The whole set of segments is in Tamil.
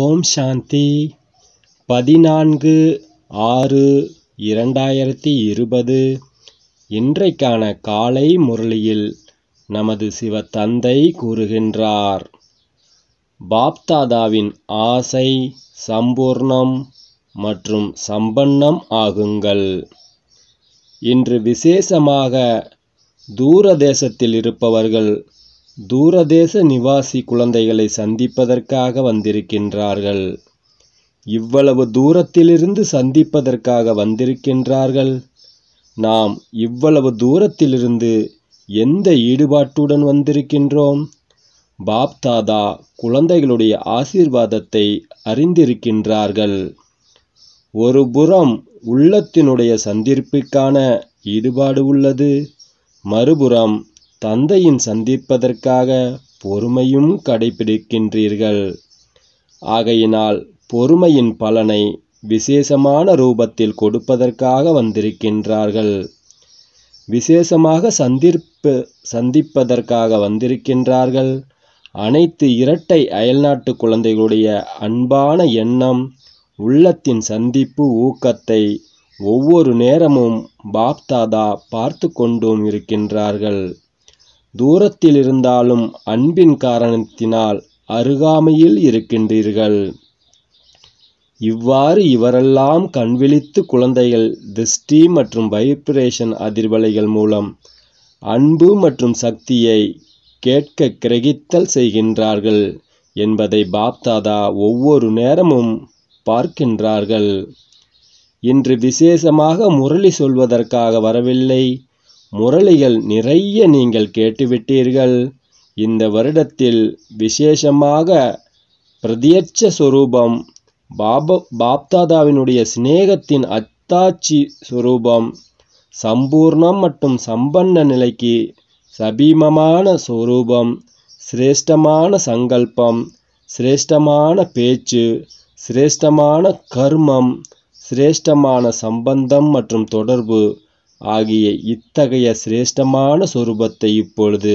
ஓம் சாந்தி பதினான்கு ஆறு இரண்டாயிரத்தி இருபது இன்றைக்கான காலை முரளியில் நமது சிவ தந்தை கூறுகின்றார் பாப்தாதாவின் ஆசை சம்பூர்ணம் மற்றும் சம்பன்னம் ஆகுங்கள் இன்று விசேஷமாக தூர தேசத்தில் இருப்பவர்கள் தூரதேச நிவாசி குழந்தைகளை சந்திப்பதற்காக வந்திருக்கின்றார்கள் இவ்வளவு தூரத்திலிருந்து சந்திப்பதற்காக வந்திருக்கின்றார்கள் நாம் இவ்வளவு தூரத்திலிருந்து எந்த ஈடுபாட்டுடன் வந்திருக்கின்றோம் பாப்தாதா குழந்தைகளுடைய ஆசீர்வாதத்தை அறிந்திருக்கின்றார்கள் ஒரு புறம் உள்ளத்தினுடைய சந்திப்பிற்கான ஈடுபாடு உள்ளது மறுபுறம் தந்தையின் சந்திப்பதற்காக பொறுமையும் கடைபிடிக்கின்றீர்கள் ஆகையினால் பொறுமையின் பலனை விசேஷமான ரூபத்தில் கொடுப்பதற்காக வந்திருக்கின்றார்கள் விசேஷமாக சந்திப்பு சந்திப்பதற்காக வந்திருக்கின்றார்கள் அனைத்து இரட்டை அயல்நாட்டு குழந்தைகளுடைய அன்பான எண்ணம் உள்ளத்தின் சந்திப்பு ஊக்கத்தை ஒவ்வொரு நேரமும் பாப்தாதா பார்த்து கொண்டும் இருக்கின்றார்கள் தூரத்திலிருந்தாலும் அன்பின் காரணத்தினால் அருகாமையில் இருக்கின்றீர்கள் இவ்வாறு இவரெல்லாம் கண்விழித்து குழந்தைகள் திருஷ்டி மற்றும் வைப்ரேஷன் அதிர்வலைகள் மூலம் அன்பு மற்றும் சக்தியை கேட்க கிரகித்தல் செய்கின்றார்கள் என்பதை பாப்தாதா ஒவ்வொரு நேரமும் பார்க்கின்றார்கள் இன்று விசேஷமாக முரளி சொல்வதற்காக வரவில்லை முரளிகள் நிறைய நீங்கள் கேட்டுவிட்டீர்கள் இந்த வருடத்தில் விசேஷமாக பிரதியட்ச சுரூபம் பாப பாப்தாதாவினுடைய சிநேகத்தின் அத்தாட்சி சுரூபம் சம்பூர்ணம் மற்றும் சம்பன்ன நிலைக்கு சபீமமான சுரூபம் சிரேஷ்டமான சங்கல்பம் சிரேஷ்டமான பேச்சு சிரேஷ்டமான கர்மம் சிரேஷ்டமான சம்பந்தம் மற்றும் தொடர்பு ஆகிய இத்தகைய சிரேஷ்டமான சொரூபத்தை இப்பொழுது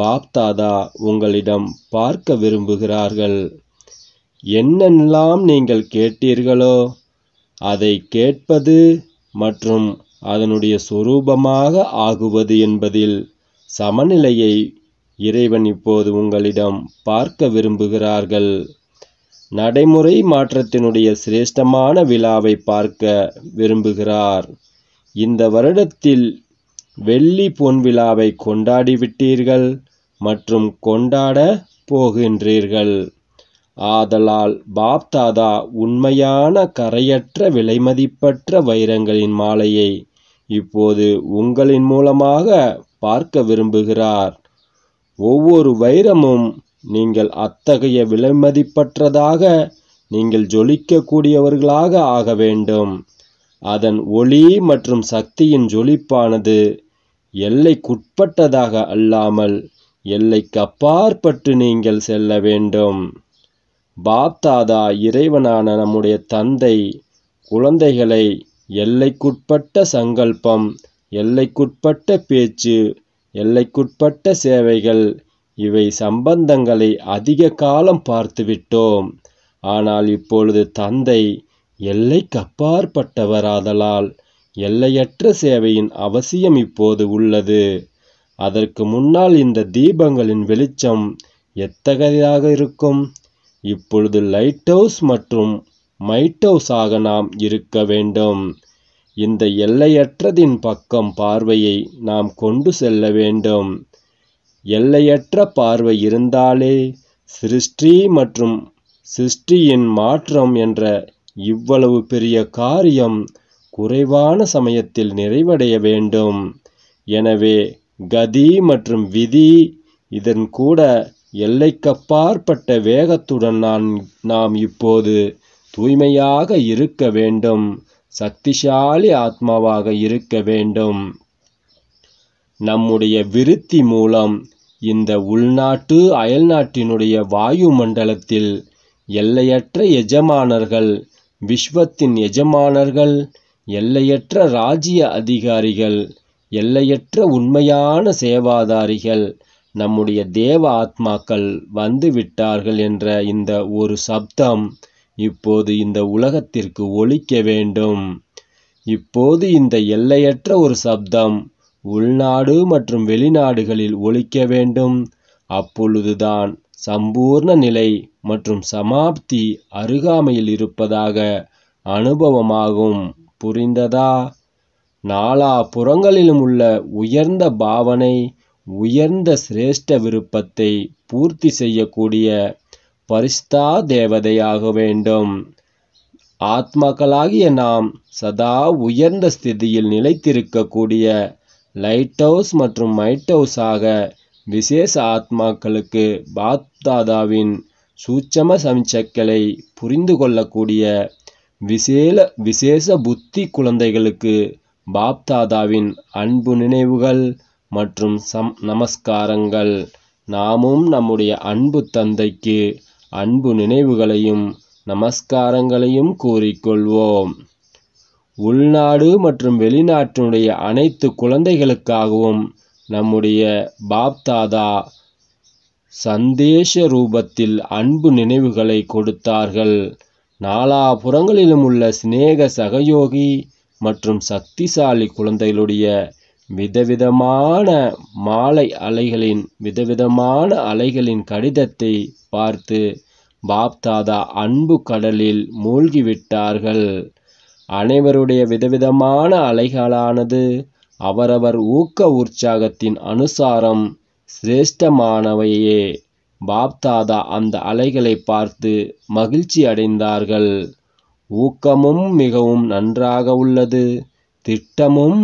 பாப்தாதா உங்களிடம் பார்க்க விரும்புகிறார்கள் என்னெல்லாம் நீங்கள் கேட்டீர்களோ அதை கேட்பது மற்றும் அதனுடைய சொரூபமாக ஆகுவது என்பதில் சமநிலையை இறைவன் இப்போது உங்களிடம் பார்க்க விரும்புகிறார்கள் நடைமுறை மாற்றத்தினுடைய சிரேஷ்டமான விழாவை பார்க்க விரும்புகிறார் இந்த வருடத்தில் வெள்ளி பொன் விழாவை கொண்டாடிவிட்டீர்கள் மற்றும் கொண்டாட போகின்றீர்கள் ஆதலால் பாப்தாதா உண்மையான கரையற்ற விலைமதிப்பற்ற வைரங்களின் மாலையை இப்போது உங்களின் மூலமாக பார்க்க விரும்புகிறார் ஒவ்வொரு வைரமும் நீங்கள் அத்தகைய விலைமதிப்பற்றதாக நீங்கள் ஜொலிக்கக்கூடியவர்களாக ஆக வேண்டும் அதன் ஒளி மற்றும் சக்தியின் ஜொலிப்பானது எல்லைக்குட்பட்டதாக அல்லாமல் எல்லைக்கு அப்பாற்பட்டு நீங்கள் செல்ல வேண்டும் பாப்தாதா இறைவனான நம்முடைய தந்தை குழந்தைகளை எல்லைக்குட்பட்ட சங்கல்பம் எல்லைக்குட்பட்ட பேச்சு எல்லைக்குட்பட்ட சேவைகள் இவை சம்பந்தங்களை அதிக காலம் பார்த்துவிட்டோம் ஆனால் இப்பொழுது தந்தை எல்லைக்கப்பாற்பட்டவராதலால் எல்லையற்ற சேவையின் அவசியம் இப்போது உள்ளது அதற்கு முன்னால் இந்த தீபங்களின் வெளிச்சம் எத்தகையாக இருக்கும் இப்பொழுது லைட் ஹவுஸ் மற்றும் மைட் ஹவுஸ் ஆக நாம் இருக்க வேண்டும் இந்த எல்லையற்றதின் பக்கம் பார்வையை நாம் கொண்டு செல்ல வேண்டும் எல்லையற்ற பார்வை இருந்தாலே சிருஷ்டி மற்றும் சிருஷ்டியின் மாற்றம் என்ற இவ்வளவு பெரிய காரியம் குறைவான சமயத்தில் நிறைவடைய வேண்டும் எனவே கதி மற்றும் விதி இதன் கூட எல்லைக்கப்பாற்பட்ட வேகத்துடன் நான் நாம் இப்போது தூய்மையாக இருக்க வேண்டும் சக்திசாலி ஆத்மாவாக இருக்க வேண்டும் நம்முடைய விருத்தி மூலம் இந்த உள்நாட்டு அயல்நாட்டினுடைய வாயு மண்டலத்தில் எல்லையற்ற எஜமானர்கள் விஸ்வத்தின் எஜமானர்கள் எல்லையற்ற ராஜ்ய அதிகாரிகள் எல்லையற்ற உண்மையான சேவாதாரிகள் நம்முடைய தேவ ஆத்மாக்கள் வந்து விட்டார்கள் என்ற இந்த ஒரு சப்தம் இப்போது இந்த உலகத்திற்கு ஒழிக்க வேண்டும் இப்போது இந்த எல்லையற்ற ஒரு சப்தம் உள்நாடு மற்றும் வெளிநாடுகளில் ஒழிக்க வேண்டும் அப்பொழுதுதான் சம்பூர்ண நிலை மற்றும் சமாப்தி அருகாமையில் இருப்பதாக அனுபவமாகும் புரிந்ததா நாலா புறங்களிலும் உள்ள உயர்ந்த பாவனை உயர்ந்த சிரேஷ்ட விருப்பத்தை பூர்த்தி செய்யக்கூடிய பரிஸ்தா தேவதையாக வேண்டும் ஆத்மாக்களாகிய நாம் சதா உயர்ந்த ஸ்திதியில் நிலைத்திருக்கக்கூடிய லைட் ஹவுஸ் மற்றும் மைட் ஹவுஸாக விசேஷ ஆத்மாக்களுக்கு பாப்தாதாவின் சூட்சம சமிச்சைகளை புரிந்து கொள்ளக்கூடிய விசேல விசேஷ புத்தி குழந்தைகளுக்கு பாப்தாதாவின் அன்பு நினைவுகள் மற்றும் சம் நமஸ்காரங்கள் நாமும் நம்முடைய அன்பு தந்தைக்கு அன்பு நினைவுகளையும் நமஸ்காரங்களையும் கூறிக்கொள்வோம் உள்நாடு மற்றும் வெளிநாட்டினுடைய அனைத்து குழந்தைகளுக்காகவும் நம்முடைய பாப்தாதா சந்தேஷ ரூபத்தில் அன்பு நினைவுகளை கொடுத்தார்கள் நாலாபுறங்களிலும் உள்ள சிநேக சகயோகி மற்றும் சக்திசாலி குழந்தைகளுடைய விதவிதமான மாலை அலைகளின் விதவிதமான அலைகளின் கடிதத்தை பார்த்து பாப்தாதா அன்பு கடலில் மூழ்கிவிட்டார்கள் அனைவருடைய விதவிதமான அலைகளானது அவரவர் ஊக்க உற்சாகத்தின் அனுசாரம் சிரேஷ்டமானவையே பாப்தாதா அந்த அலைகளை பார்த்து மகிழ்ச்சி அடைந்தார்கள் ஊக்கமும் மிகவும் நன்றாக உள்ளது. திட்டமும்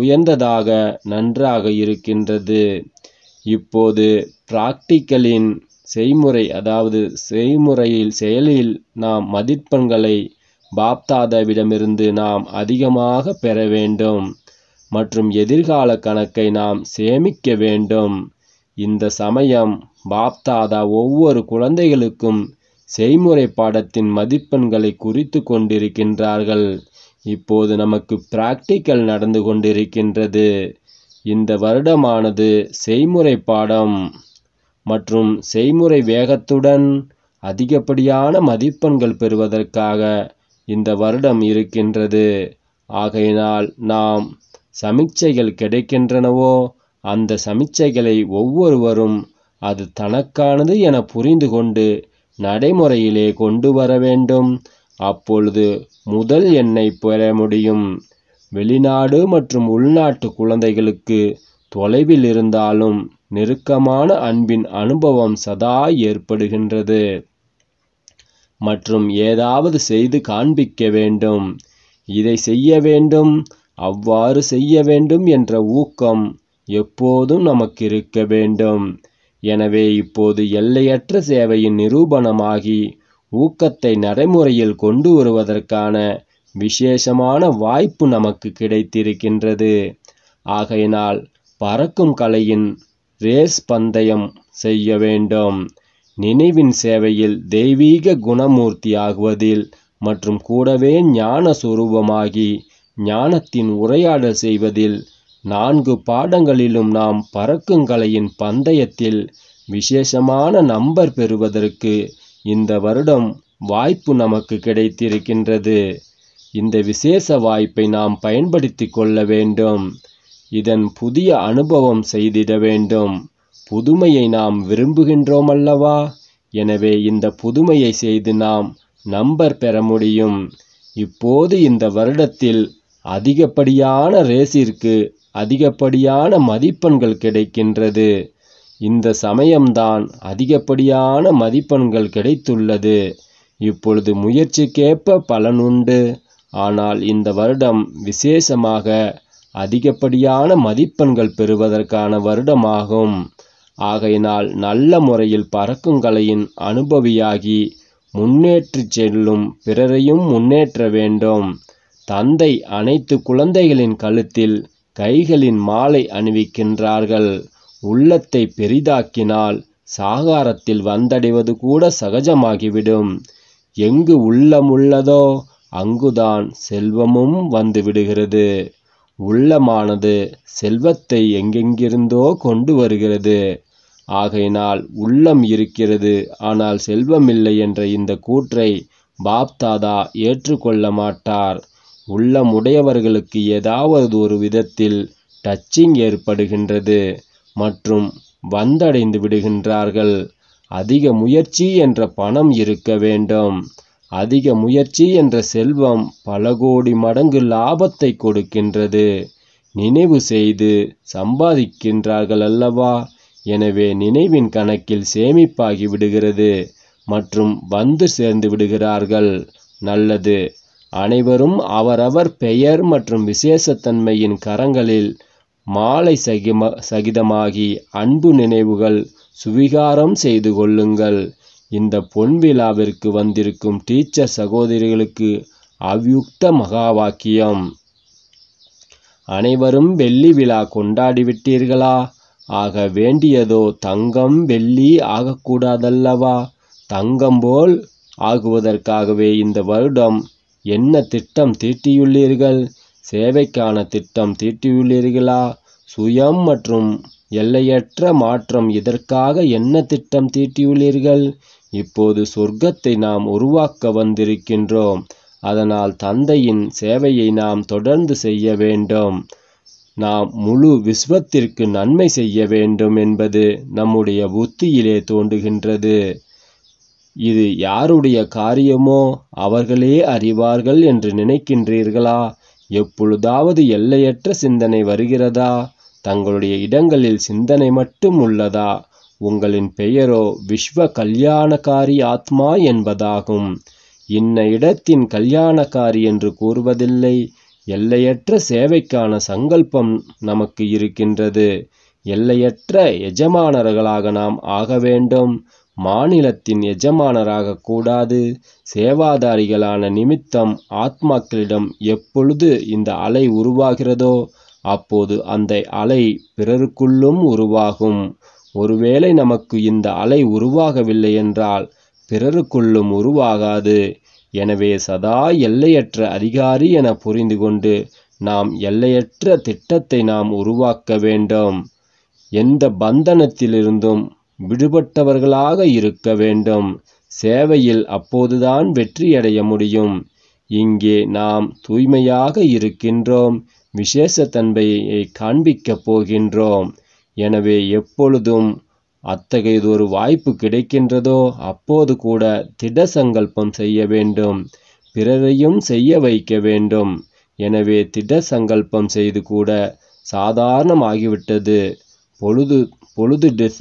உயர்ந்ததாக நன்றாக இருக்கின்றது. இப்போது பிராக்டிக்கலின் செய்முறை அதாவது செய்முறையில் செயலில் நாம் மதிப்பெண்களை பாப்தாதாவிடமிருந்து நாம் அதிகமாக பெற வேண்டும் மற்றும் எதிர்கால கணக்கை நாம் சேமிக்க வேண்டும். இந்த சமயம் பாப்தாதா ஒவ்வொரு குழந்தைகளுக்கும் செய்முறை பாடத்தின் மதிப்பெண்களை குறித்து கொண்டிருக்கின்றார்கள் இப்போது நமக்கு பிராக்டிக்கல் நடந்து கொண்டிருக்கின்றது இந்த வருடமானது செய்முறை பாடம் மற்றும் செய்முறை வேகத்துடன் அதிகப்படியான மதிப்பெண்கள் பெறுவதற்காக இந்த வருடம் இருக்கின்றது ஆகையினால் நாம் சமிக்சைகள் கிடைக்கின்றனவோ அந்த சமிச்சைகளை ஒவ்வொருவரும் அது தனக்கானது என புரிந்து கொண்டு நடைமுறையிலே கொண்டு வர வேண்டும் அப்பொழுது முதல் எண்ணை பெற முடியும் வெளிநாடு மற்றும் உள்நாட்டு குழந்தைகளுக்கு தொலைவில் இருந்தாலும் நெருக்கமான அன்பின் அனுபவம் சதா ஏற்படுகின்றது மற்றும் ஏதாவது செய்து காண்பிக்க வேண்டும் இதை செய்ய வேண்டும் அவ்வாறு செய்ய வேண்டும் என்ற ஊக்கம் எப்போதும் நமக்கு இருக்க வேண்டும் எனவே இப்போது எல்லையற்ற சேவையின் நிரூபணமாகி ஊக்கத்தை நடைமுறையில் கொண்டு வருவதற்கான விசேஷமான வாய்ப்பு நமக்கு கிடைத்திருக்கின்றது ஆகையினால் பறக்கும் கலையின் ரேஸ் பந்தயம் செய்ய வேண்டும் நினைவின் சேவையில் தெய்வீக குணமூர்த்தி ஆகுவதில் மற்றும் கூடவே ஞான சுரூபமாகி ஞானத்தின் உரையாடல் செய்வதில் நான்கு பாடங்களிலும் நாம் பறக்கும் கலையின் பந்தயத்தில் விசேஷமான நம்பர் பெறுவதற்கு இந்த வருடம் வாய்ப்பு நமக்கு கிடைத்திருக்கின்றது இந்த விசேஷ வாய்ப்பை நாம் பயன்படுத்தி கொள்ள வேண்டும் இதன் புதிய அனுபவம் செய்திட வேண்டும் புதுமையை நாம் விரும்புகின்றோம் அல்லவா எனவே இந்த புதுமையை செய்து நாம் நம்பர் பெற முடியும் இப்போது இந்த வருடத்தில் அதிகப்படியான ரேசிற்கு அதிகப்படியான மதிப்பெண்கள் கிடைக்கின்றது இந்த சமயம்தான் அதிகப்படியான மதிப்பெண்கள் கிடைத்துள்ளது இப்பொழுது முயற்சிக்கேற்ப பலனுண்டு ஆனால் இந்த வருடம் விசேஷமாக அதிகப்படியான மதிப்பெண்கள் பெறுவதற்கான வருடமாகும் ஆகையினால் நல்ல முறையில் பறக்கும் கலையின் அனுபவியாகி முன்னேற்றி செல்லும் பிறரையும் முன்னேற்ற வேண்டும் தந்தை அனைத்து குழந்தைகளின் கழுத்தில் கைகளின் மாலை அணிவிக்கின்றார்கள் உள்ளத்தை பெரிதாக்கினால் சாகாரத்தில் வந்தடைவது கூட சகஜமாகிவிடும் எங்கு உள்ளமுள்ளதோ அங்குதான் செல்வமும் வந்து விடுகிறது உள்ளமானது செல்வத்தை எங்கெங்கிருந்தோ கொண்டு வருகிறது ஆகையினால் உள்ளம் இருக்கிறது ஆனால் செல்வமில்லை என்ற இந்த கூற்றை பாப்தாதா ஏற்றுக்கொள்ள மாட்டார் உள்ளமுடையவர்களுக்கு ஏதாவது ஒரு விதத்தில் டச்சிங் ஏற்படுகின்றது மற்றும் வந்தடைந்து விடுகின்றார்கள் அதிக முயற்சி என்ற பணம் இருக்க வேண்டும் அதிக முயற்சி என்ற செல்வம் பல கோடி மடங்கு லாபத்தை கொடுக்கின்றது நினைவு செய்து சம்பாதிக்கின்றார்கள் அல்லவா எனவே நினைவின் கணக்கில் சேமிப்பாகி விடுகிறது மற்றும் வந்து சேர்ந்து விடுகிறார்கள் நல்லது அனைவரும் அவரவர் பெயர் மற்றும் விசேஷத்தன்மையின் கரங்களில் மாலை சகிம சகிதமாகி அன்பு நினைவுகள் சுவிகாரம் செய்து கொள்ளுங்கள் இந்த பொன் விழாவிற்கு வந்திருக்கும் டீச்சர் சகோதரிகளுக்கு அவ்யுக்த மகா வாக்கியம் அனைவரும் வெள்ளி விழா கொண்டாடிவிட்டீர்களா ஆக வேண்டியதோ தங்கம் வெள்ளி ஆகக்கூடாதல்லவா தங்கம் போல் ஆகுவதற்காகவே இந்த வருடம் என்ன திட்டம் தீட்டியுள்ளீர்கள்? சேவைக்கான திட்டம் தீட்டியுள்ளீர்களா? சுயம் மற்றும் எல்லையற்ற மாற்றம் இதற்காக என்ன திட்டம் தீட்டியுள்ளீர்கள்? இப்போது சொர்க்கத்தை நாம் உருவாக்க வந்திருக்கின்றோம். அதனால் தந்தையின் சேவையை நாம் தொடர்ந்து செய்ய வேண்டும். நாம் முழு விஸ்வத்திற்கு நன்மை செய்ய வேண்டும் என்பது நம்முடைய புத்தியிலே தோன்றுகின்றது. இது யாருடைய காரியமோ அவர்களே அறிவார்கள் என்று நினைக்கின்றீர்களா எப்பொழுதாவது எல்லையற்ற சிந்தனை வருகிறதா தங்களுடைய இடங்களில் சிந்தனை மட்டும் உள்ளதா உங்களின் பெயரோ விஸ்வ கல்யாணக்காரி ஆத்மா என்பதாகும் இன்ன இடத்தின் கல்யாணக்காரி என்று கூறுவதில்லை எல்லையற்ற சேவைக்கான சங்கல்பம் நமக்கு இருக்கின்றது எல்லையற்ற எஜமானர்களாக நாம் ஆக வேண்டும் மாநிலத்தின் எஜமானராக கூடாது. சேவாதாரிகளான நிமித்தம் ஆத்மாக்களிடம் எப்பொழுது இந்த அலை உருவாகிறதோ அப்போது அந்த அலை பிறருக்குள்ளும் உருவாகும். ஒருவேளை நமக்கு இந்த அலை உருவாகவில்லை என்றால் பிறருக்குள்ளும் உருவாகாது. எனவே சதா எல்லையற்ற அதிகாரி என புரிந்து கொண்டு நாம் எல்லையற்ற திட்டத்தை நாம் உருவாக்க வேண்டும். எந்த பந்தனத்திலிருந்தும் விடுபட்டவர்களாக இருக்க வேண்டும் சேவையில் அப்போதுதான் வெற்றியடைய முடியும் இங்கே நாம் தூய்மையாக இருக்கின்றோம் விசேஷ தன்மையை காண்பிக்கப் போகின்றோம் எனவே எப்பொழுதும் அத்தகையதொரு வாய்ப்பு கிடைக்கின்றதோ அப்போது கூட திட சங்கல்பம் செய்ய வேண்டும் பிறரையும் செய்ய வைக்க வேண்டும் எனவே திட சங்கல்பம் செய்து கூட சாதாரணமாகிவிட்டது பொழுது பொழுது டிச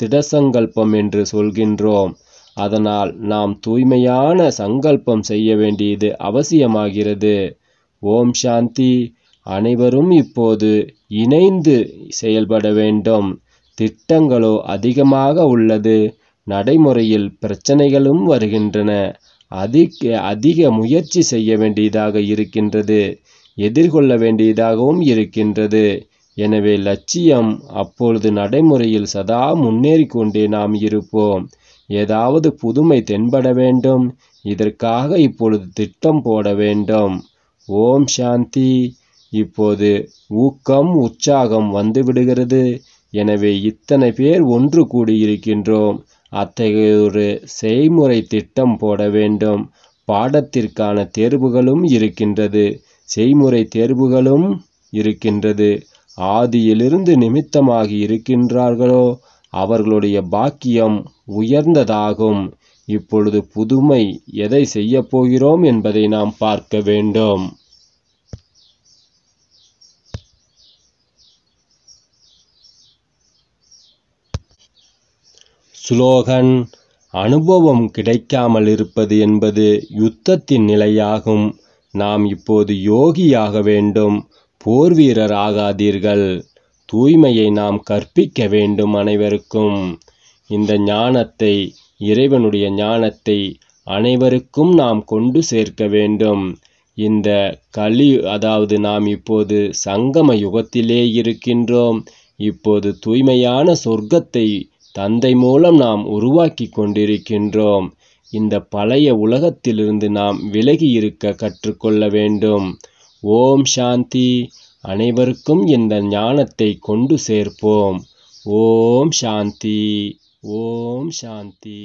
திடசங்கல்பம் என்று சொல்கின்றோம் அதனால் நாம் தூய்மையான சங்கல்பம் செய்ய வேண்டியது அவசியமாகிறது ஓம் சாந்தி அனைவரும் இப்போது இணைந்து செயல்பட வேண்டும் திட்டங்களோ அதிகமாக உள்ளது நடைமுறையில் பிரச்சனைகளும் வருகின்றன அதிக அதிக முயற்சி செய்ய வேண்டியதாக இருக்கின்றது எதிர்கொள்ள வேண்டியதாகவும் இருக்கின்றது எனவே லட்சியம் அப்பொழுது நடைமுறையில் சதா முன்னேறிக்கொண்டே நாம் இருப்போம் ஏதாவது புதுமை தென்பட வேண்டும் இதற்காக இப்பொழுது திட்டம் போட வேண்டும் ஓம் சாந்தி இப்போது ஊக்கம் உற்சாகம் வந்துவிடுகிறது எனவே இத்தனை பேர் ஒன்று கூடியிருக்கின்றோம் அத்தகைய ஒரு செய்முறை திட்டம் போட வேண்டும் பாடத்திற்கான தேர்வுகளும் இருக்கின்றது செய்முறை தேர்வுகளும் இருக்கின்றது ஆதியிலிருந்து நிமித்தமாகி இருக்கின்றார்களோ அவர்களுடைய பாக்கியம் உயர்ந்ததாகும் இப்பொழுது புதுமை எதை செய்ய போகிறோம் என்பதை நாம் பார்க்க வேண்டும் சுலோகன் அனுபவம் கிடைக்காமல் இருப்பது என்பது யுத்தத்தின் நிலையாகும் நாம் இப்போது யோகியாக வேண்டும் போர் வீரர் ஆகாதீர்கள் தூய்மையை நாம் கற்பிக்க வேண்டும் அனைவருக்கும் இந்த ஞானத்தை இறைவனுடைய ஞானத்தை அனைவருக்கும் நாம் கொண்டு சேர்க்க வேண்டும் இந்த கலி அதாவது நாம் இப்போது சங்கம யுகத்திலே இருக்கின்றோம் இப்போது தூய்மையான சொர்க்கத்தை தந்தை மூலம் நாம் உருவாக்கி கொண்டிருக்கின்றோம் இந்த பழைய உலகத்திலிருந்து நாம் விலகி இருக்க கற்றுக்கொள்ள வேண்டும் ஓம் சாந்தி அனைவருக்கும் இந்த ஞானத்தை கொண்டு சேர்ப்போம் ஓம் சாந்தி ஓம் சாந்தி